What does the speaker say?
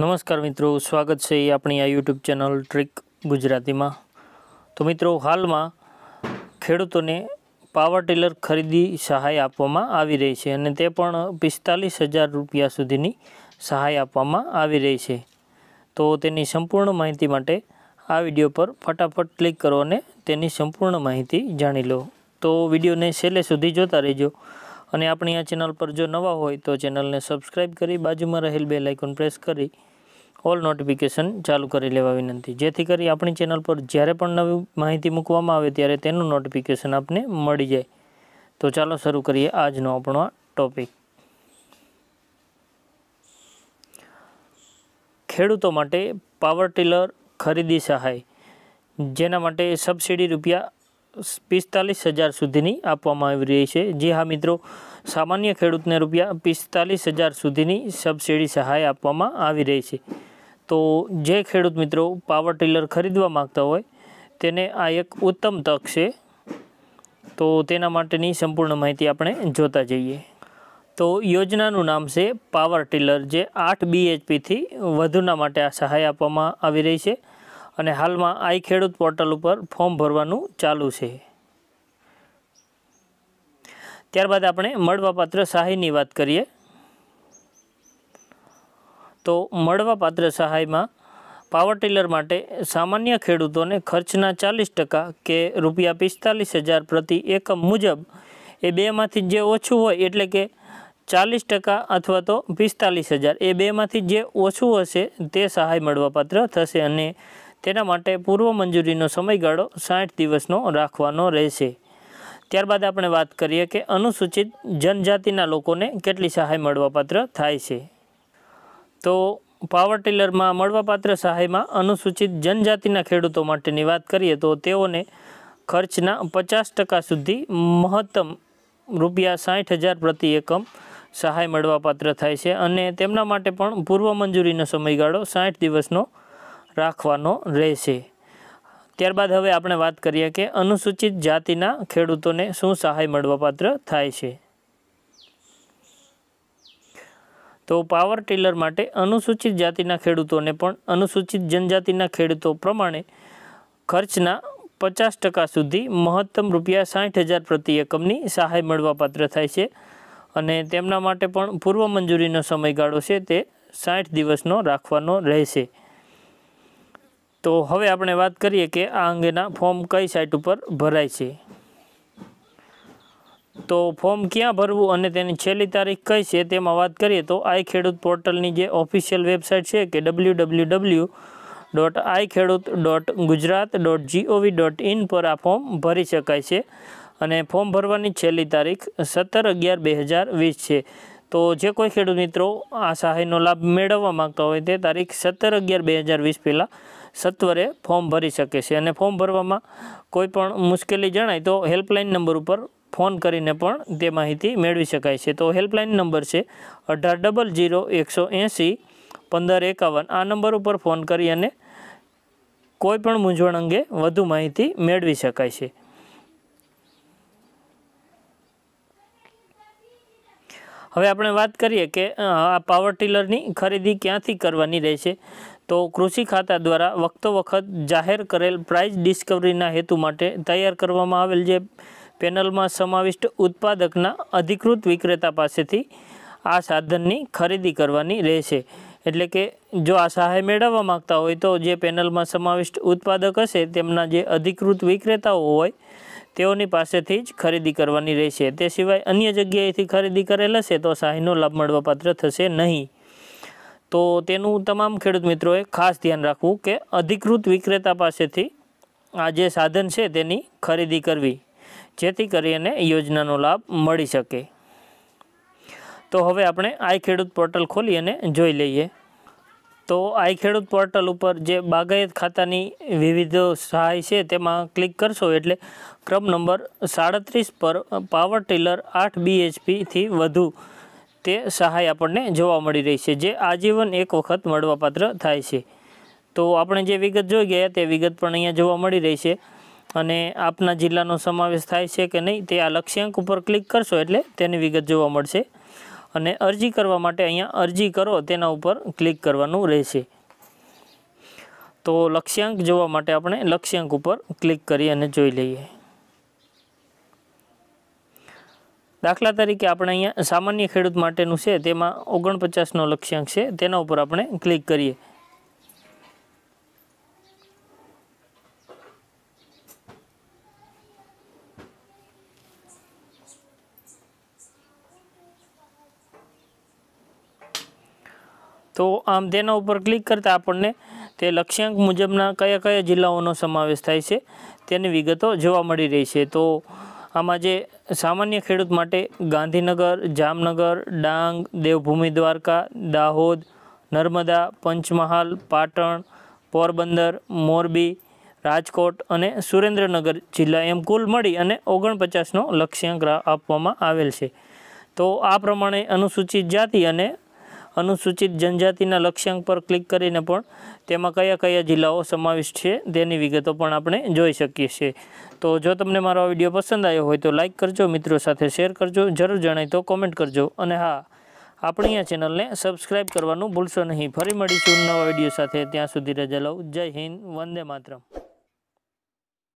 નમસ્કાર મિત્રો સ્વાગત છે આપણી આ યુટ્યુબ ચેનલ ટ્રીક ગુજરાતીમાં તો મિત્રો હાલમાં ખેડૂતોને પાવર ટીલર ખરીદી સહાય આપવામાં આવી રહી છે અને તે પણ પિસ્તાલીસ હજાર રૂપિયા સુધીની સહાય આપવામાં આવી રહી છે તો તેની સંપૂર્ણ માહિતી માટે આ વિડીયો પર ફટાફટ ક્લિક કરો અને તેની સંપૂર્ણ માહિતી જાણી લો તો વિડીયોને છેલ્લે સુધી જોતા રહેજો અને આપણી આ ચેનલ પર જો નવા હોય તો ચેનલને સબસ્ક્રાઈબ કરી બાજુમાં રહેલ બે લાઇકોન પ્રેસ કરી ઓલ નોટિફિકેશન ચાલુ કરી લેવા વિનંતી જે થી કરી આપણી ચેનલ પર જ્યારે પણ નવી માહિતી મુકવામાં આવે ત્યારે તેનો નોટિફિકેશન આપને મળી જાય તો ચાલો શરૂ કરીએ આજનો આપણો ટોપિક ખેડૂતો માટે પાવર ટ્રેલર ખરીદી સહાય જેના માટે સબસિડી રૂપિયા 45000 સુધીની આપવામાં આવી રહી છે જે હા મિત્રો સામાન્ય ખેડૂતને રૂપિયા 45000 સુધીની સબસિડી સહાય આપવામાં આવી રહી છે તો જે ખેડૂત મિત્રો પાવર ટિલર ખરીદવા માગતા હોય તેને આ એક ઉત્તમ તક છે તો તેના માટેની સંપૂર્ણ માહિતી આપણે જોતા જઈએ તો યોજનાનું નામ છે પાવર ટિલર જે આઠ બીએચપીથી વધુના માટે આ સહાય આપવામાં આવી રહી છે અને હાલમાં આઈ ખેડૂત પોર્ટલ ઉપર ફોર્મ ભરવાનું ચાલુ છે ત્યારબાદ આપણે મળવાપાત્ર સહાયની વાત કરીએ તો મળવાપાત્ર સહાયમાં પાવર ટિલર માટે સામાન્ય ખેડૂતોને ખર્ચના ચાલીસ ટકા કે રૂપિયા પિસ્તાલીસ હજાર પ્રતિ એકમ મુજબ એ બેમાંથી જે ઓછું હોય એટલે કે ચાલીસ ટકા અથવા તો પિસ્તાલીસ હજાર એ બેમાંથી જે ઓછું હશે તે સહાય મળવાપાત્ર થશે અને તેના માટે પૂર્વ મંજૂરીનો સમયગાળો સાઠ દિવસનો રાખવાનો રહેશે ત્યારબાદ આપણે વાત કરીએ કે અનુસૂચિત જનજાતિના લોકોને કેટલી સહાય મળવાપાત્ર થાય છે તો પાવર ટીલરમાં મળવાપાત્ર સહાયમાં અનુસૂચિત જનજાતિના ખેડૂતો માટેની વાત કરીએ તો તેઓને ખર્ચના પચાસ ટકા સુધી મહત્તમ રૂપિયા સાઠ હજાર પ્રતિ એકમ સહાય મળવાપાત્ર થાય છે અને તેમના માટે પણ પૂર્વ મંજૂરીનો સમયગાળો સાઠ દિવસનો રાખવાનો રહેશે ત્યારબાદ હવે આપણે વાત કરીએ કે અનુસૂચિત જાતિના ખેડૂતોને શું સહાય મળવાપાત્ર થાય છે તો પાવર ટિલર માટે અનુસૂચિત જાતિના ખેડૂતોને પણ અનુસૂચિત જનજાતિના ખેડૂતો પ્રમાણે ખર્ચના પચાસ ટકા સુધી મહત્તમ રૂપિયા સાઠ હજાર પ્રતિ એકમની સહાય મળવાપાત્ર થાય છે અને તેમના માટે પણ પૂર્વ મંજૂરીનો સમયગાળો છે તે સાઠ દિવસનો રાખવાનો રહેશે તો હવે આપણે વાત કરીએ કે આ અંગેના ફોર્મ કઈ સાઇટ ઉપર ભરાય છે તો ફોર્મ ક્યાં ભરવું અને તેની છેલ્લી તારીખ કઈ છે તેમાં વાત કરીએ તો આઈ ખેડૂત પોર્ટલની જે ઓફિશિયલ વેબસાઇટ છે કે W W W dot I ખેડૂત dot Gujarat dot G O V dot in પર આ ફોર્મ ભરી શકાય છે અને ફોર્મ ભરવાની છેલ્લી તારીખ સત્તર અગિયાર બે હજાર વીસ છે તો જે કોઈ ખેડૂત મિત્રો આ સહાયનો લાભ મેળવવા માગતા હોય તે તારીખ સત્તર અગિયાર બે હજાર વીસ પહેલાં સત્વરે ફોર્મ ભરી શકે છે અને ફોર્મ ભરવામાં કોઈ પણ મુશ્કેલી જણાય તો હેલ્પલાઇન નંબર ઉપર ફોન કરીને પણ તે માહિતી મેળવી શકાય છે તો હેલ્પલાઇન નંબર છે અઢાર ડબલ જીરો એકસો એંસી પંદર એકાવન આ નંબર ઉપર ફોન કરી અને કોઈ પણ મૂંઝવણ અંગે વધુ માહિતી મેળવી શકાય છે હવે આપણે વાત કરીએ કે આ પાવર ટીલરની ખરીદી ક્યાંથી કરવાની રહેશે તો કૃષિ ખાતા દ્વારા વખતો વખત જાહેર કરેલ પ્રાઇસ ડિસ્કવરીના હેતુ માટે તૈયાર કરવામાં આવેલ જે પેનલમાં સમાવિષ્ટ ઉત્પાદકના અધિકૃત વિક્રેતા પાસેથી આ સાધનની ખરીદી કરવાની રહેશે એટલે કે જો આ સહાય મેળવવા માગતા હોય તો જે પેનલમાં સમાવિષ્ટ ઉત્પાદક હશે તેમના જે અધિકૃત વિક્રેતાઓ હોય તેઓની પાસેથી જ ખરીદી કરવાની રહેશે તે સિવાય અન્ય જગ્યાએથી ખરીદી કરેલ હશે તો સહાયનો લાભ મળવાપાત્ર થશે નહીં તો તેનું તમામ ખેડૂત મિત્રોએ ખાસ ધ્યાન રાખવું કે અધિકૃત વિક્રેતા પાસેથી આ જે સાધન છે તેની ખરીદી કરવી જેથી કરીને યોજનાનો લાભ મળી શકે તો હવે આપણે આઈ ખેડૂત પોર્ટલ ખોલી અને જોઈ લઈએ તો આઈ ખેડૂત પોર્ટલ ઉપર જે બાગાયત ખાતાની વિવિધ સહાય છે તેમાં ક્લિક કરશો એટલે ક્રમ નંબર સાડત્રીસ પર પાવર ટીલર આઠ બીએચપીથી વધુ તે સહાય આપણને જોવા મળી રહી છે જે આજીવન એક વખત મળવાપાત્ર થાય છે તો આપણે જે વિગત જોઈ ગયા તે વિગત પણ અહીંયા જોવા મળી રહી છે અને આપના જિલ્લાનો સમાવેશ થાય છે કે નહીં તે આ લક્ષ્યાંક ઉપર ક્લિક કરશો એટલે તેની વિગત જોવા મળશે અને અરજી કરવા માટે અહીંયા અરજી કરો તેના ઉપર ક્લિક કરવાનું રહેશે તો લક્ષ્યાંક જોવા માટે આપણે લક્ષ્યાંક ઉપર ક્લિક કરી અને જોઈ લઈએ દાખલા તરીકે આપણે અહીંયા સામાન્ય ખેડૂત માટેનું છે તેમાં ઓગણપચાસનો લક્ષ્યાંક છે તેના ઉપર આપણે ક્લિક કરીએ તો આમ તેના ઉપર ક્લિક કરતાં આપણને તે લક્ષ્યાંક મુજબના કયા કયા જિલ્લાઓનો સમાવેશ થાય છે તેની વિગતો જોવા મળી રહી છે તો આમાં જે સામાન્ય ખેડૂત માટે ગાંધીનગર જામનગર ડાંગ દેવભૂમિ દ્વારકા દાહોદ નર્મદા પંચમહાલ પાટણ પોરબંદર મોરબી રાજકોટ અને સુરેન્દ્રનગર જિલ્લા એમ કુલ મળી અને ઓગણપચાસનો લક્ષ્યાંક આપવામાં આવેલ છે તો આ પ્રમાણે અનુસૂચિત જાતિ અને અનુસૂચિત જનજાતિના લક્ષ્યાંક પર ક્લિક કરીને પણ તેમાં કયા કયા જિલ્લાઓ સમાવિષ્ટ છે તેની વિગતો પણ આપણે જોઈ શકીએ છીએ તો જો તમને મારો આ વિડીયો પસંદ આવ્યો હોય તો લાઇક કરજો મિત્રો સાથે શેર કરજો જરૂર જણાય તો કોમેન્ટ કરજો અને હા આપણી આ ચેનલને સબસ્ક્રાઈબ કરવાનું ભૂલશો નહીં ફરી મળીશું નવા વિડીયો સાથે ત્યાં સુધી રજા લઉં જય હિન્દ વંદે માતરમ